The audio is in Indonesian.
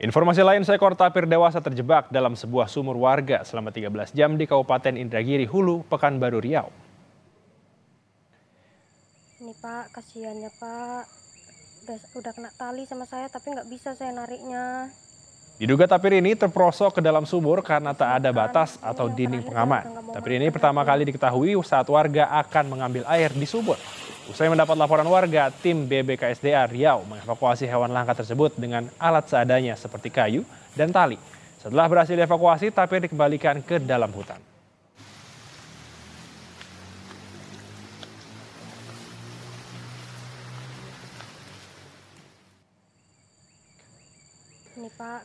Informasi lain, seekor tapir dewasa terjebak dalam sebuah sumur warga selama 13 jam di Kabupaten Indragiri Hulu, Pekanbaru Riau. Ini Pak, kasihannya Pak. Udah, udah kena tali sama saya tapi nggak bisa saya nariknya. Diduga tapir ini terperosok ke dalam sumur karena tak ada batas atau iya, dinding pengaman. Tapir ini pertama kali diketahui saat warga akan mengambil air di sumur. Usai mendapat laporan warga, tim BBKSDA Riau mengevakuasi hewan langka tersebut dengan alat seadanya seperti kayu dan tali. Setelah berhasil dievakuasi, tapir dikembalikan ke dalam hutan. Ini Pak.